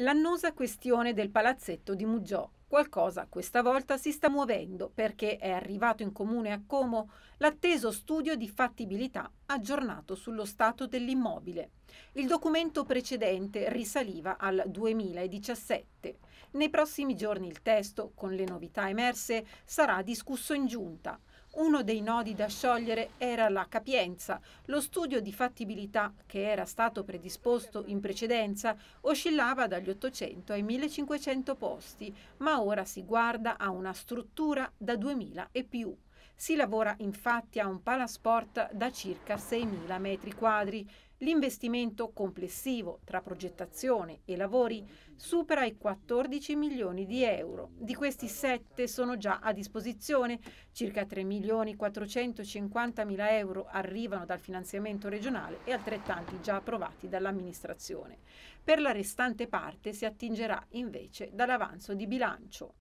L'annosa questione del palazzetto di Muggiò. Qualcosa questa volta si sta muovendo perché è arrivato in comune a Como l'atteso studio di fattibilità aggiornato sullo stato dell'immobile. Il documento precedente risaliva al 2017. Nei prossimi giorni il testo, con le novità emerse, sarà discusso in giunta. Uno dei nodi da sciogliere era la capienza. Lo studio di fattibilità, che era stato predisposto in precedenza, oscillava dagli 800 ai 1500 posti, ma ora si guarda a una struttura da 2000 e più. Si lavora infatti a un palasport da circa 6.000 metri quadri. L'investimento complessivo tra progettazione e lavori supera i 14 milioni di euro. Di questi 7 sono già a disposizione, circa 3 milioni 450 mila euro arrivano dal finanziamento regionale e altrettanti già approvati dall'amministrazione. Per la restante parte si attingerà invece dall'avanzo di bilancio.